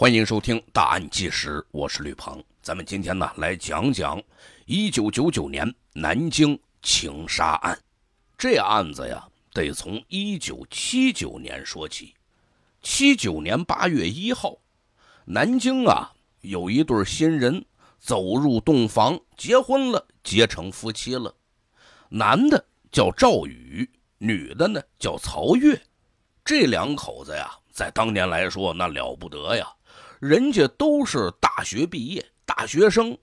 欢迎收听《大案纪实》，我是吕鹏。咱们今天呢来讲讲1999年南京情杀案。这案子呀，得从1979年说起。79年8月1号，南京啊有一对新人走入洞房，结婚了，结成夫妻了。男的叫赵宇，女的呢叫曹月。这两口子呀，在当年来说那了不得呀。人家都是大学毕业大学生，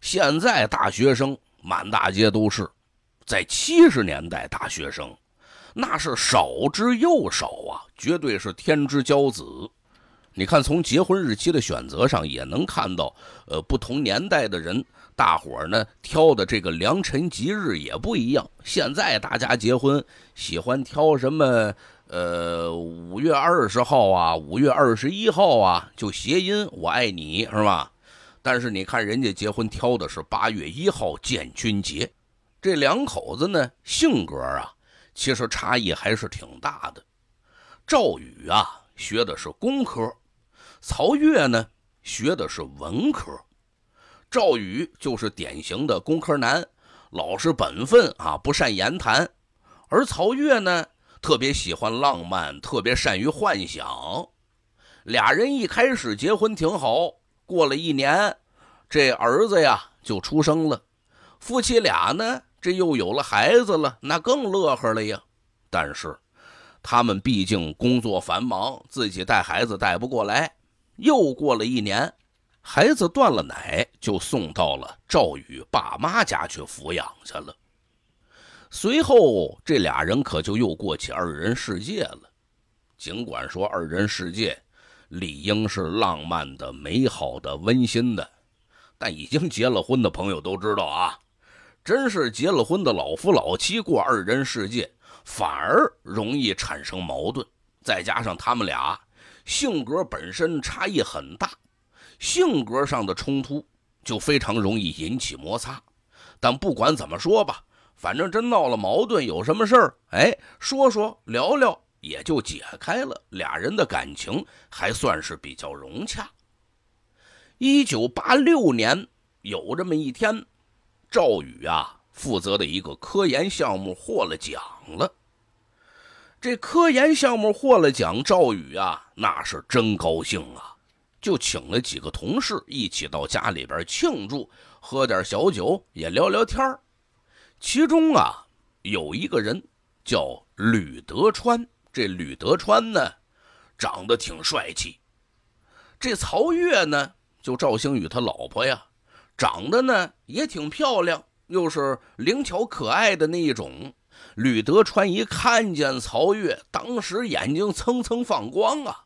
现在大学生满大街都是，在七十年代大学生，那是少之又少啊，绝对是天之骄子。你看，从结婚日期的选择上也能看到，呃，不同年代的人，大伙儿呢挑的这个良辰吉日也不一样。现在大家结婚喜欢挑什么？呃，五月二十号啊，五月二十一号啊，就谐音我爱你是吧？但是你看人家结婚挑的是八月一号建军节，这两口子呢性格啊，其实差异还是挺大的。赵宇啊学的是工科，曹越呢学的是文科。赵宇就是典型的工科男，老实本分啊，不善言谈，而曹越呢。特别喜欢浪漫，特别善于幻想。俩人一开始结婚挺好，过了一年，这儿子呀就出生了。夫妻俩呢，这又有了孩子了，那更乐呵了呀。但是，他们毕竟工作繁忙，自己带孩子带不过来。又过了一年，孩子断了奶，就送到了赵宇爸妈家去抚养去了。随后，这俩人可就又过起二人世界了。尽管说二人世界理应是浪漫的、美好的、温馨的，但已经结了婚的朋友都知道啊，真是结了婚的老夫老妻过二人世界，反而容易产生矛盾。再加上他们俩性格本身差异很大，性格上的冲突就非常容易引起摩擦。但不管怎么说吧。反正真闹了矛盾，有什么事儿哎，说说聊聊也就解开了。俩人的感情还算是比较融洽。一九八六年有这么一天，赵宇啊负责的一个科研项目获了奖了。这科研项目获了奖，赵宇啊那是真高兴啊，就请了几个同事一起到家里边庆祝，喝点小酒，也聊聊天儿。其中啊，有一个人叫吕德川。这吕德川呢，长得挺帅气。这曹月呢，就赵兴宇他老婆呀，长得呢也挺漂亮，又是灵巧可爱的那一种。吕德川一看见曹月，当时眼睛蹭蹭放光啊，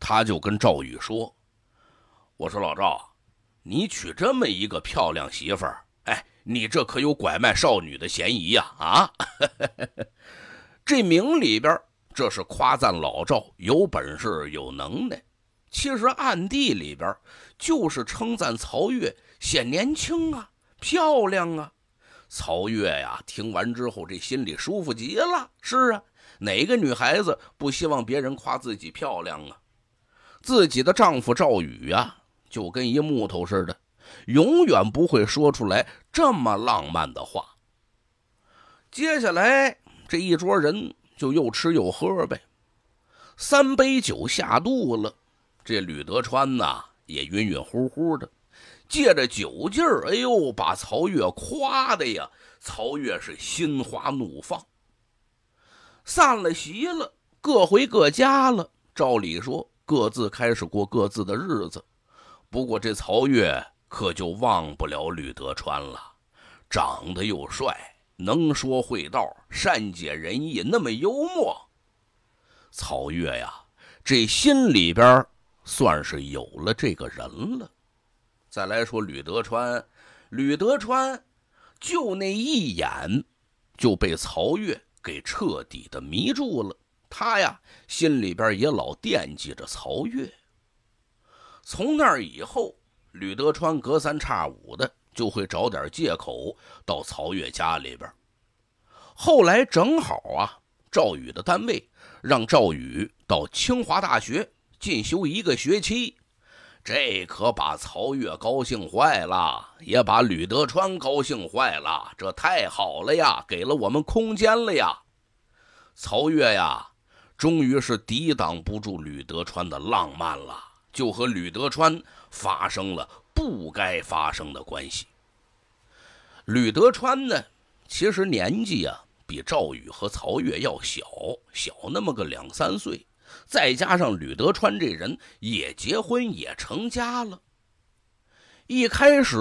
他就跟赵宇说：“我说老赵，你娶这么一个漂亮媳妇儿。”你这可有拐卖少女的嫌疑呀？啊，这明里边这是夸赞老赵有本事有能耐，其实暗地里边就是称赞曹月显年轻啊，漂亮啊。曹月呀，听完之后这心里舒服极了。是啊，哪个女孩子不希望别人夸自己漂亮啊？自己的丈夫赵宇呀，就跟一木头似的。永远不会说出来这么浪漫的话。接下来这一桌人就又吃又喝呗。三杯酒下肚了，这吕德川呢也晕晕乎乎的，借着酒劲儿，哎呦，把曹越夸的呀！曹越是心花怒放。散了席了，各回各家了。照理说，各自开始过各自的日子。不过这曹越。可就忘不了吕德川了，长得又帅，能说会道，善解人意，那么幽默。曹越呀，这心里边算是有了这个人了。再来说吕德川，吕德川就那一眼，就被曹越给彻底的迷住了。他呀，心里边也老惦记着曹越。从那以后。吕德川隔三差五的就会找点借口到曹越家里边。后来正好啊，赵宇的单位让赵宇到清华大学进修一个学期，这可把曹越高兴坏了，也把吕德川高兴坏了。这太好了呀，给了我们空间了呀！曹越呀，终于是抵挡不住吕德川的浪漫了。就和吕德川发生了不该发生的关系。吕德川呢，其实年纪啊比赵宇和曹越要小小那么个两三岁，再加上吕德川这人也结婚也成家了，一开始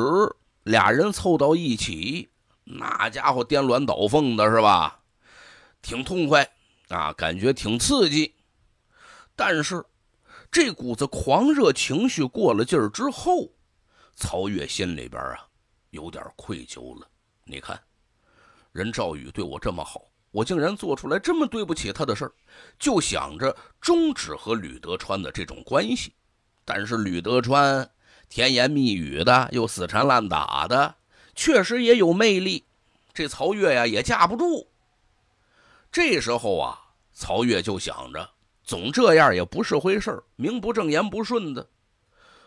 俩人凑到一起，那家伙颠鸾倒凤的是吧？挺痛快啊，感觉挺刺激，但是。这股子狂热情绪过了劲儿之后，曹越心里边啊有点愧疚了。你看，人赵宇对我这么好，我竟然做出来这么对不起他的事儿，就想着终止和吕德川的这种关系。但是吕德川甜言蜜语的，又死缠烂打的，确实也有魅力。这曹越呀也架不住。这时候啊，曹越就想着。总这样也不是回事名不正言不顺的。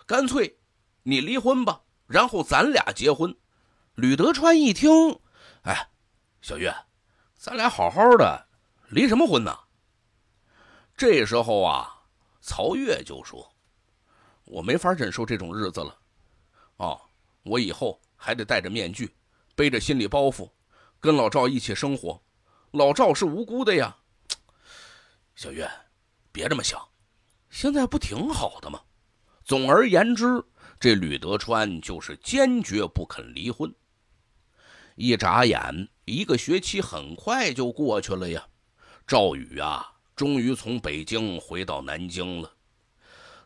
干脆，你离婚吧，然后咱俩结婚。吕德川一听，哎，小月，咱俩好好的，离什么婚呢？这时候啊，曹月就说：“我没法忍受这种日子了。哦，我以后还得戴着面具，背着心理包袱，跟老赵一起生活。老赵是无辜的呀，小月。”别这么想，现在不挺好的吗？总而言之，这吕德川就是坚决不肯离婚。一眨眼，一个学期很快就过去了呀。赵宇啊，终于从北京回到南京了。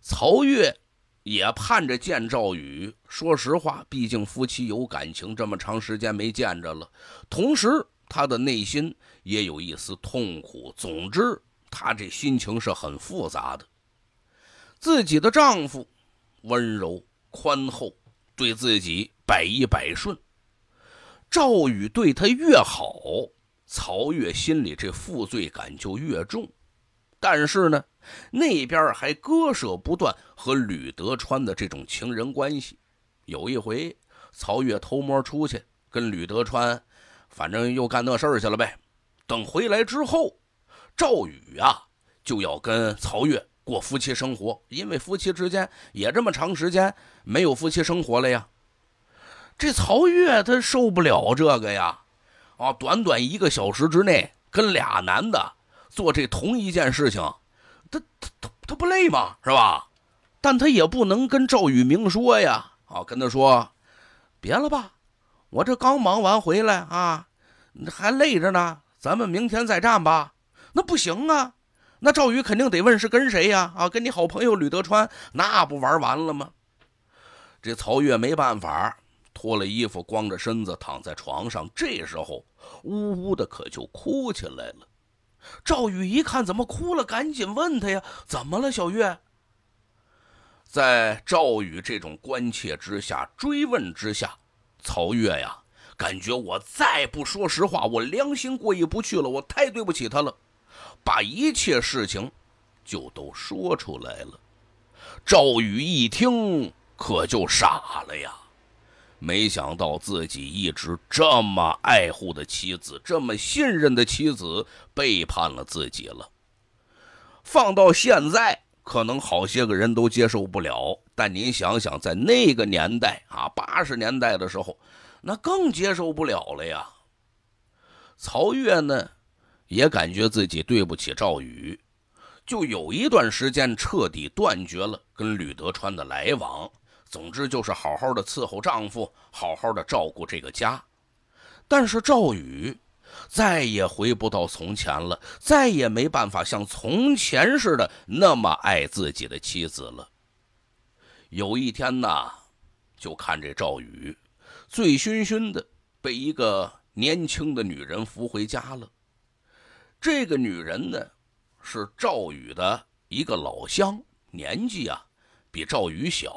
曹月也盼着见赵宇。说实话，毕竟夫妻有感情，这么长时间没见着了。同时，他的内心也有一丝痛苦。总之。她这心情是很复杂的。自己的丈夫温柔宽厚，对自己百依百顺。赵宇对她越好，曹月心里这负罪感就越重。但是呢，那边还割舍不断和吕德川的这种情人关系。有一回，曹月偷摸出去跟吕德川，反正又干那事儿去了呗。等回来之后。赵宇啊，就要跟曹越过夫妻生活，因为夫妻之间也这么长时间没有夫妻生活了呀。这曹越他受不了这个呀，啊，短短一个小时之内跟俩男的做这同一件事情，他他他他不累吗？是吧？但他也不能跟赵宇明说呀，啊，跟他说别了吧，我这刚忙完回来啊，还累着呢，咱们明天再战吧。那不行啊！那赵宇肯定得问是跟谁呀？啊，跟你好朋友吕德川，那不玩完了吗？这曹越没办法，脱了衣服，光着身子躺在床上，这时候呜呜的可就哭起来了。赵宇一看怎么哭了，赶紧问他呀，怎么了，小月？在赵宇这种关切之下、追问之下，曹越呀，感觉我再不说实话，我良心过意不去了，我太对不起他了。把一切事情就都说出来了。赵宇一听，可就傻了呀！没想到自己一直这么爱护的妻子，这么信任的妻子，背叛了自己了。放到现在，可能好些个人都接受不了。但您想想，在那个年代啊，八十年代的时候，那更接受不了了呀。曹越呢？也感觉自己对不起赵宇，就有一段时间彻底断绝了跟吕德川的来往。总之就是好好的伺候丈夫，好好的照顾这个家。但是赵宇再也回不到从前了，再也没办法像从前似的那么爱自己的妻子了。有一天呢，就看这赵宇醉醺醺的被一个年轻的女人扶回家了。这个女人呢，是赵宇的一个老乡，年纪啊比赵宇小，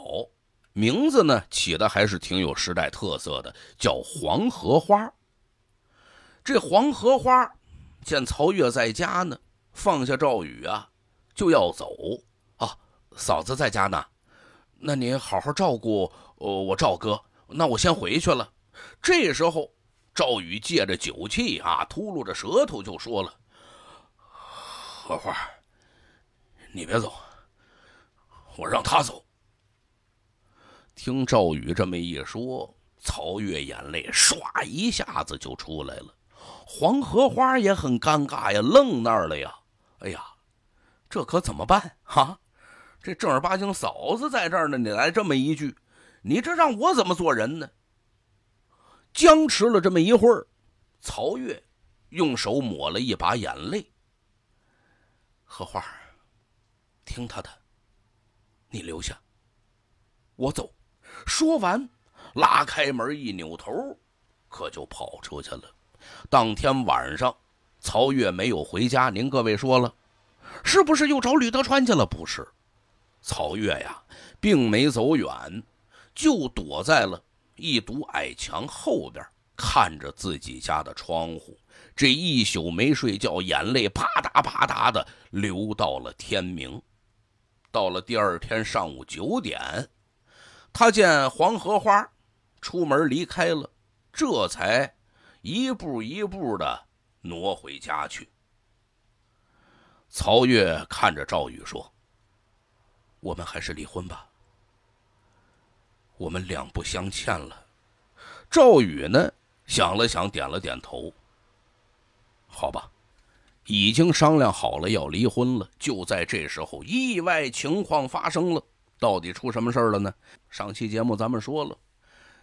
名字呢起的还是挺有时代特色的，叫黄荷花。这黄荷花见曹越在家呢，放下赵宇啊就要走啊，嫂子在家呢，那您好好照顾呃、我赵哥，那我先回去了。这时候赵宇借着酒气啊，秃噜着舌头就说了。荷花，你别走，我让他走。听赵宇这么一说，曹月眼泪唰一下子就出来了。黄荷花也很尴尬呀，愣那儿了呀。哎呀，这可怎么办啊？这正儿八经嫂子在这儿呢，你来这么一句，你这让我怎么做人呢？僵持了这么一会儿，曹月用手抹了一把眼泪。荷花，听他的，你留下，我走。说完，拉开门一扭头，可就跑出去了。当天晚上，曹越没有回家。您各位说了，是不是又找吕德川去了？不是，曹越呀，并没走远，就躲在了一堵矮墙后边，看着自己家的窗户。这一宿没睡觉，眼泪啪嗒啪嗒的流到了天明。到了第二天上午九点，他见黄荷花出门离开了，这才一步一步的挪回家去。曹月看着赵宇说：“我们还是离婚吧，我们两不相欠了。”赵宇呢想了想，点了点头。好吧，已经商量好了要离婚了。就在这时候，意外情况发生了。到底出什么事了呢？上期节目咱们说了，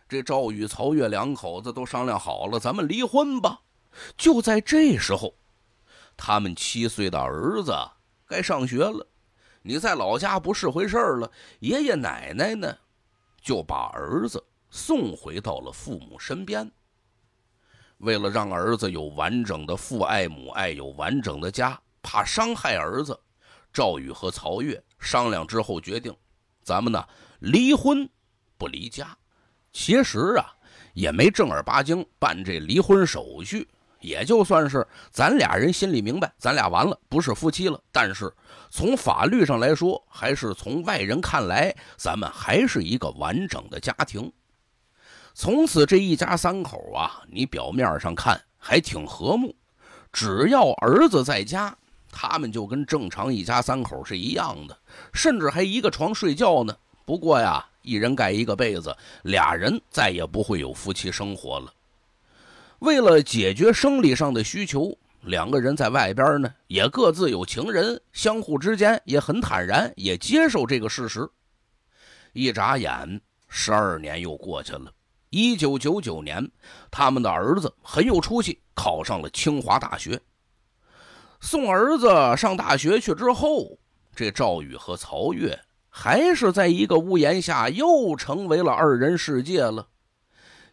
这赵宇、曹月两口子都商量好了，咱们离婚吧。就在这时候，他们七岁的儿子该上学了，你在老家不是回事了。爷爷奶奶呢，就把儿子送回到了父母身边。为了让儿子有完整的父爱母爱，有完整的家，怕伤害儿子，赵宇和曹月商量之后决定，咱们呢离婚不离家。其实啊，也没正儿八经办这离婚手续，也就算是咱俩人心里明白，咱俩完了不是夫妻了。但是从法律上来说，还是从外人看来，咱们还是一个完整的家庭。从此这一家三口啊，你表面上看还挺和睦。只要儿子在家，他们就跟正常一家三口是一样的，甚至还一个床睡觉呢。不过呀，一人盖一个被子，俩人再也不会有夫妻生活了。为了解决生理上的需求，两个人在外边呢也各自有情人，相互之间也很坦然，也接受这个事实。一眨眼，十二年又过去了。一九九九年，他们的儿子很有出息，考上了清华大学。送儿子上大学去之后，这赵宇和曹越还是在一个屋檐下，又成为了二人世界了。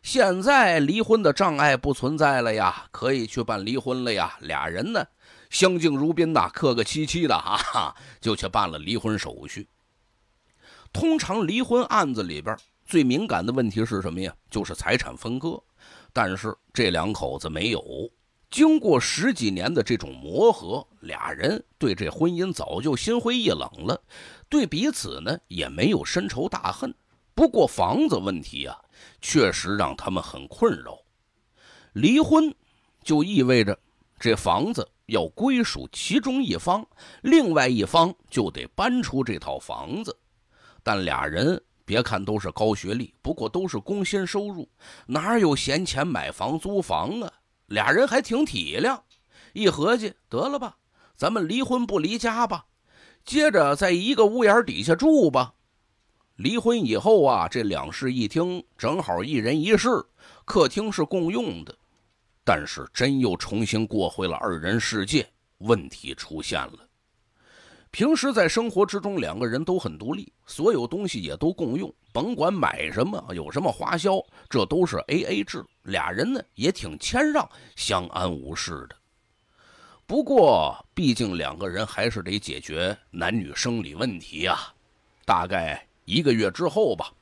现在离婚的障碍不存在了呀，可以去办离婚了呀。俩人呢，相敬如宾呐，客客气气的，哈哈，就去办了离婚手续。通常离婚案子里边。最敏感的问题是什么呀？就是财产分割，但是这两口子没有经过十几年的这种磨合，俩人对这婚姻早就心灰意冷了，对彼此呢也没有深仇大恨。不过房子问题呀，确实让他们很困扰。离婚就意味着这房子要归属其中一方，另外一方就得搬出这套房子，但俩人。别看都是高学历，不过都是工薪收入，哪有闲钱买房租房啊？俩人还挺体谅，一合计，得了吧，咱们离婚不离家吧，接着在一个屋檐底下住吧。离婚以后啊，这两室一厅正好一人一室，客厅是共用的。但是真又重新过回了二人世界，问题出现了。平时在生活之中，两个人都很独立，所有东西也都共用，甭管买什么，有什么花销，这都是 A A 制。俩人呢也挺谦让，相安无事的。不过，毕竟两个人还是得解决男女生理问题啊。大概一个月之后吧，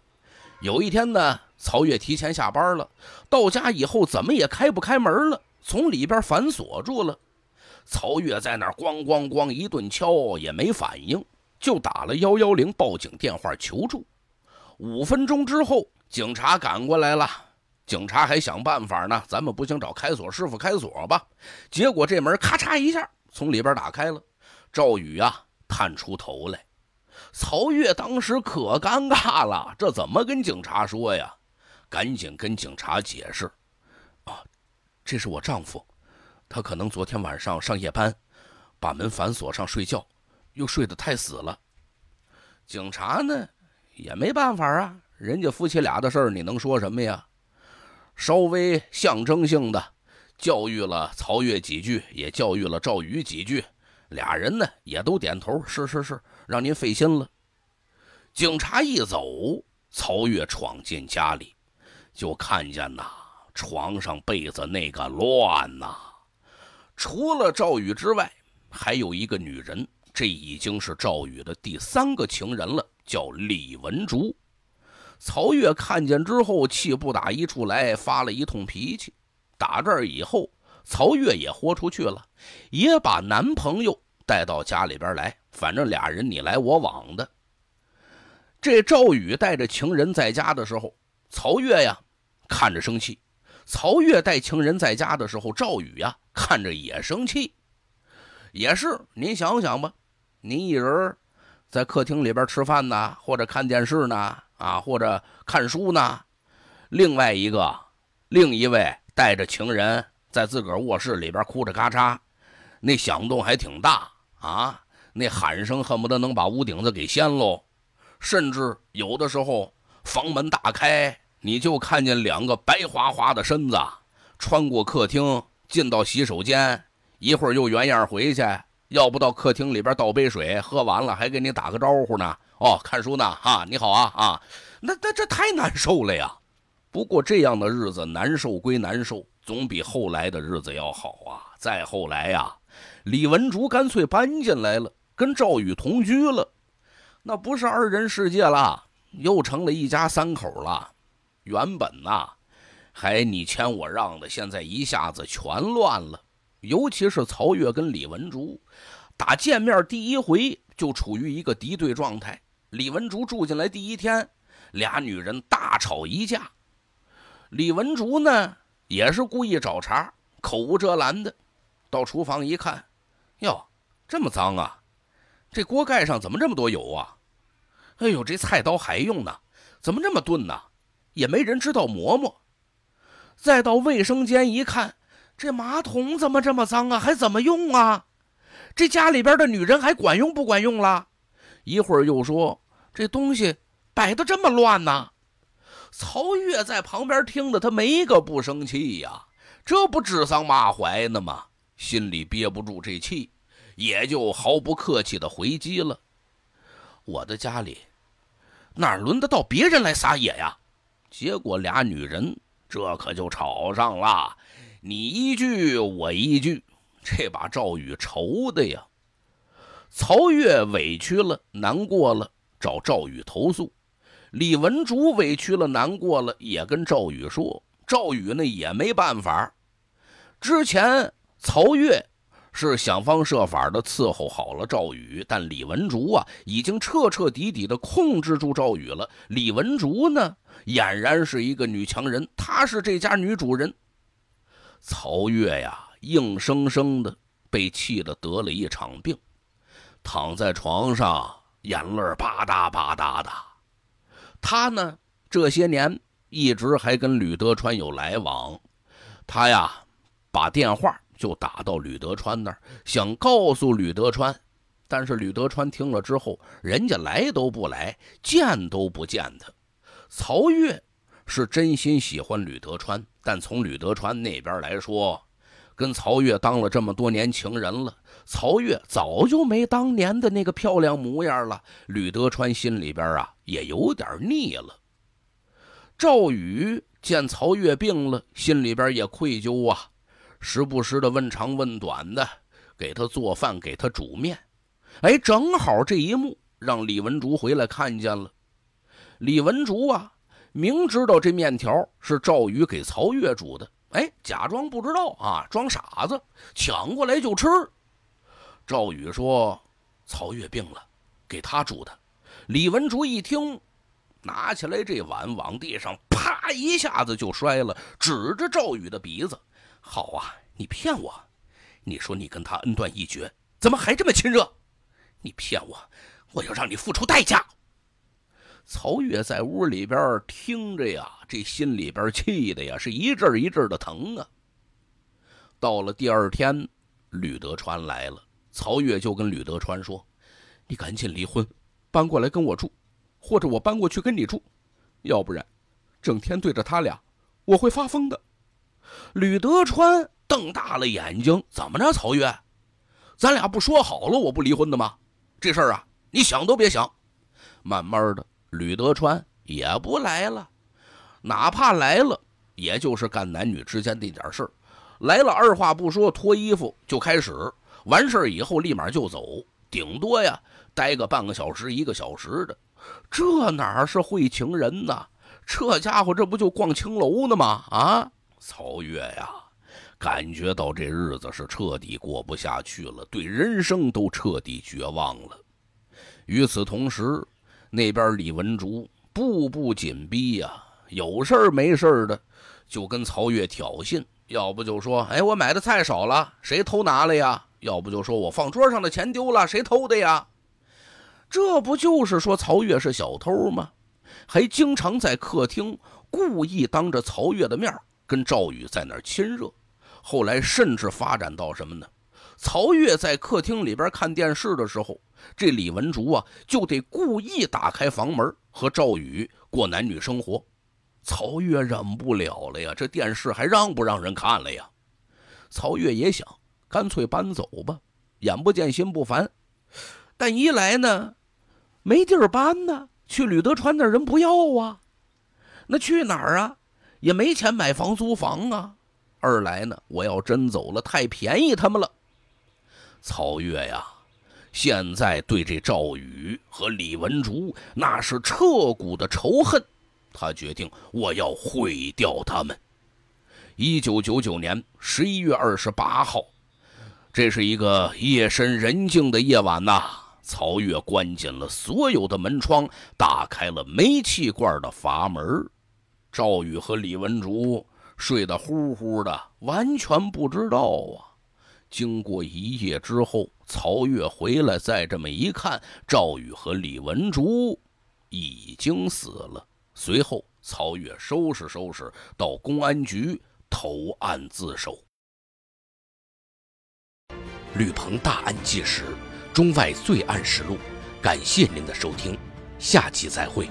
有一天呢，曹越提前下班了，到家以后怎么也开不开门了，从里边反锁住了。曹越在那儿咣咣咣一顿敲，也没反应，就打了幺幺零报警电话求助。五分钟之后，警察赶过来了。警察还想办法呢，咱们不行，找开锁师傅开锁吧。结果这门咔嚓一下从里边打开了，赵宇啊探出头来。曹越当时可尴尬了，这怎么跟警察说呀？赶紧跟警察解释：“啊，这是我丈夫。”他可能昨天晚上上夜班，把门反锁上睡觉，又睡得太死了。警察呢也没办法啊，人家夫妻俩的事儿你能说什么呀？稍微象征性的教育了曹越几句，也教育了赵宇几句，俩人呢也都点头：“是是是，让您费心了。”警察一走，曹越闯进家里，就看见呐床上被子那个乱呐。除了赵宇之外，还有一个女人，这已经是赵宇的第三个情人了，叫李文竹。曹越看见之后，气不打一处来，发了一通脾气。打这儿以后，曹越也豁出去了，也把男朋友带到家里边来，反正俩人你来我往的。这赵宇带着情人在家的时候，曹月呀，看着生气。曹越带情人在家的时候，赵宇呀看着也生气，也是您想想吧，您一人在客厅里边吃饭呢，或者看电视呢，啊，或者看书呢，另外一个，另一位带着情人在自个儿卧室里边哭着咔嚓，那响动还挺大啊，那喊声恨不得能把屋顶子给掀喽，甚至有的时候房门大开。你就看见两个白花花的身子，穿过客厅进到洗手间，一会儿又原样回去，要不到客厅里边倒杯水，喝完了还给你打个招呼呢。哦，看书呢，哈，你好啊，啊，那那这太难受了呀。不过这样的日子难受归难受，总比后来的日子要好啊。再后来呀，李文竹干脆搬进来了，跟赵宇同居了，那不是二人世界了，又成了一家三口了。原本呐，还你谦我让的，现在一下子全乱了。尤其是曹越跟李文竹打见面第一回，就处于一个敌对状态。李文竹住进来第一天，俩女人大吵一架。李文竹呢也是故意找茬，口无遮拦的。到厨房一看，哟，这么脏啊！这锅盖上怎么这么多油啊？哎呦，这菜刀还用呢，怎么这么钝呢？也没人知道嬷嬷。再到卫生间一看，这马桶怎么这么脏啊？还怎么用啊？这家里边的女人还管用不管用了？一会儿又说这东西摆的这么乱呢。曹越在旁边听的，他没个不生气呀，这不指桑骂槐呢吗？心里憋不住这气，也就毫不客气地回击了：“我的家里哪轮得到别人来撒野呀？”结果俩女人这可就吵上了，你一句我一句，这把赵宇愁的呀。曹月委屈了，难过了，找赵宇投诉；李文竹委屈了，难过了，也跟赵宇说。赵宇呢也没办法。之前曹月。是想方设法的伺候好了赵宇，但李文竹啊，已经彻彻底底的控制住赵宇了。李文竹呢，俨然是一个女强人，她是这家女主人。曹月呀，硬生生的被气得得了一场病，躺在床上，眼泪吧嗒吧嗒的。他呢，这些年一直还跟吕德川有来往，他呀，把电话。就打到吕德川那儿，想告诉吕德川，但是吕德川听了之后，人家来都不来，见都不见他。曹越，是真心喜欢吕德川，但从吕德川那边来说，跟曹越当了这么多年情人了，曹越早就没当年的那个漂亮模样了。吕德川心里边啊也有点腻了。赵宇见曹越病了，心里边也愧疚啊。时不时的问长问短的，给他做饭，给他煮面。哎，正好这一幕让李文竹回来看见了。李文竹啊，明知道这面条是赵宇给曹月煮的，哎，假装不知道啊，装傻子，抢过来就吃。赵宇说：“曹月病了，给他煮的。”李文竹一听，拿起来这碗往地上啪一下子就摔了，指着赵宇的鼻子。好啊，你骗我！你说你跟他恩断义绝，怎么还这么亲热？你骗我！我要让你付出代价。曹月在屋里边听着呀，这心里边气的呀，是一阵一阵的疼啊。到了第二天，吕德川来了，曹月就跟吕德川说：“你赶紧离婚，搬过来跟我住，或者我搬过去跟你住，要不然，整天对着他俩，我会发疯的。”吕德川瞪大了眼睛，怎么着，曹月？咱俩不说好了，我不离婚的吗？这事儿啊，你想都别想。慢慢的，吕德川也不来了，哪怕来了，也就是干男女之间那点事儿。来了，二话不说，脱衣服就开始。完事儿以后，立马就走，顶多呀，待个半个小时、一个小时的。这哪是会情人呢？这家伙，这不就逛青楼呢吗？啊！曹越呀，感觉到这日子是彻底过不下去了，对人生都彻底绝望了。与此同时，那边李文竹步步紧逼呀，有事儿没事儿的就跟曹越挑衅，要不就说：“哎，我买的菜少了，谁偷拿了呀？”要不就说：“我放桌上的钱丢了，谁偷的呀？”这不就是说曹越是小偷吗？还经常在客厅故意当着曹越的面跟赵宇在那儿亲热，后来甚至发展到什么呢？曹月在客厅里边看电视的时候，这李文竹啊就得故意打开房门和赵宇过男女生活。曹月忍不了了呀，这电视还让不让人看了呀？曹月也想干脆搬走吧，眼不见心不烦。但一来呢，没地儿搬呢，去吕德川那人不要啊，那去哪儿啊？也没钱买房租房啊。二来呢，我要真走了，太便宜他们了。曹越呀，现在对这赵宇和李文竹那是彻骨的仇恨，他决定我要毁掉他们。一九九九年十一月二十八号，这是一个夜深人静的夜晚呐。曹越关紧了所有的门窗，打开了煤气罐的阀门。赵宇和李文竹睡得呼呼的，完全不知道啊。经过一夜之后，曹越回来再这么一看，赵宇和李文竹已经死了。随后，曹越收拾收拾，到公安局投案自首。吕鹏大案纪实，中外罪案实录。感谢您的收听，下期再会。